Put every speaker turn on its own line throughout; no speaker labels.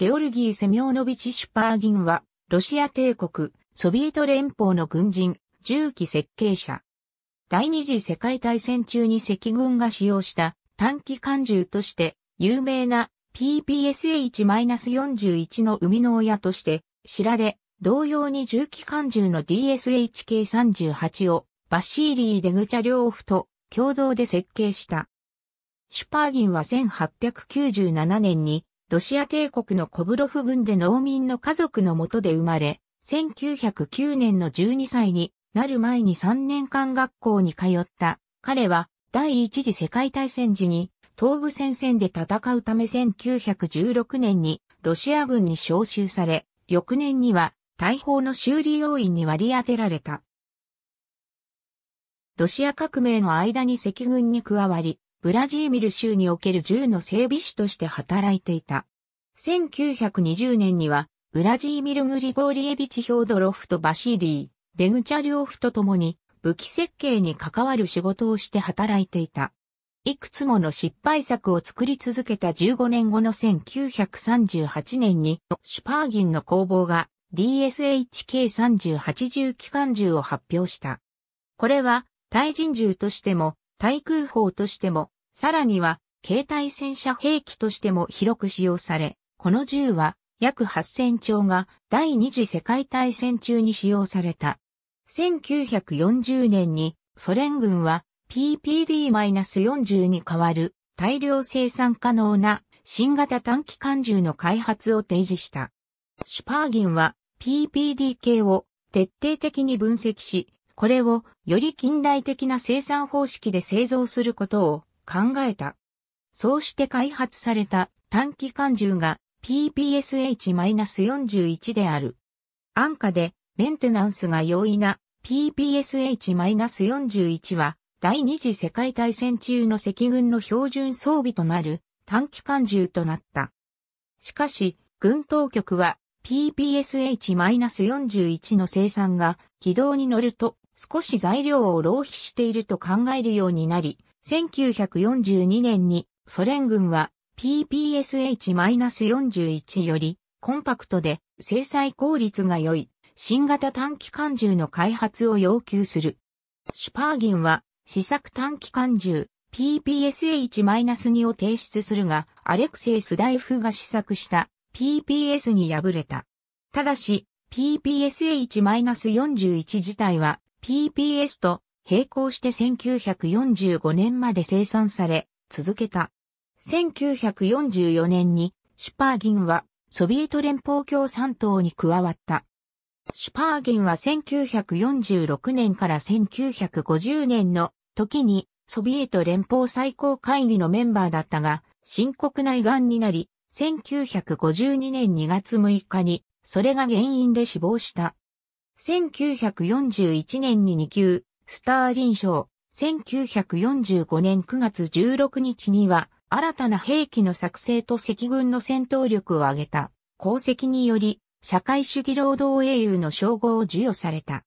ゲオルギー・セミョーノビチ・シュパーギンは、ロシア帝国、ソビエト連邦の軍人、銃器設計者。第二次世界大戦中に赤軍が使用した短期間銃として有名な PPSH-41 の生みの親として知られ、同様に重機艦銃の DSHK38 をバシーリー・デグチャ両夫と共同で設計した。シュパーギンは1897年にロシア帝国のコブロフ軍で農民の家族のもとで生まれ、1909年の12歳になる前に3年間学校に通った。彼は第一次世界大戦時に東部戦線で戦うため1916年にロシア軍に召集され、翌年には大砲の修理要員に割り当てられた。ロシア革命の間に赤軍に加わり、ブラジーミル州における銃の整備士として働いていた。1920年には、ブラジーミル・グリゴーリエビチ・ヒョードロフとバシーリー、デグチャリオフと共に武器設計に関わる仕事をして働いていた。いくつもの失敗作を作り続けた15年後の1938年に、シュパーギンの工房が DSHK3080 機関銃を発表した。これは、対人銃としても、対空砲としても、さらには、携帯戦車兵器としても広く使用され、この銃は約8000丁が第二次世界大戦中に使用された。1940年にソ連軍は p p d 4 0に代わる大量生産可能な新型短期間銃の開発を提示した。シュパーギンは PPD 系を徹底的に分析し、これをより近代的な生産方式で製造することを考えた。そうして開発された短期間銃が PPSH-41 である。安価でメンテナンスが容易な PPSH-41 は第二次世界大戦中の赤軍の標準装備となる短期間銃となった。しかし、軍当局は PPSH-41 の生産が軌道に乗ると少し材料を浪費していると考えるようになり、1942年にソ連軍は PPSH-41 よりコンパクトで制裁効率が良い新型短期間銃の開発を要求する。シュパーギンは試作短期間銃 PPSH-2 を提出するが、アレクセイ・スダイフが試作した PPS に敗れた。ただし、PPSH-41 自体は TPS と並行して1945年まで生産され続けた。1944年にシュパーギンはソビエト連邦共産党に加わった。シュパーギンは1946年から1950年の時にソビエト連邦最高会議のメンバーだったが、深刻な胃がんになり、1952年2月6日にそれが原因で死亡した。1941年に2級、スターリン賞、1945年9月16日には、新たな兵器の作成と赤軍の戦闘力を上げた功績により、社会主義労働英雄の称号を授与された。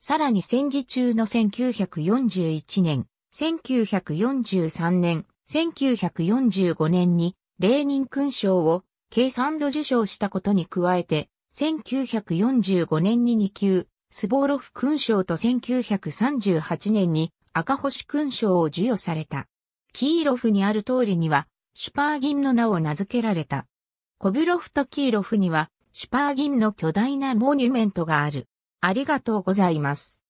さらに戦時中の1941年、1943年、1945年にレーニン勲章を計3度受賞したことに加えて、1945年に2級、スボーロフ勲章と1938年に赤星勲章を授与された。キーロフにある通りには、シュパーギンの名を名付けられた。コビロフとキーロフには、シュパーギンの巨大なモニュメントがある。ありがとうございます。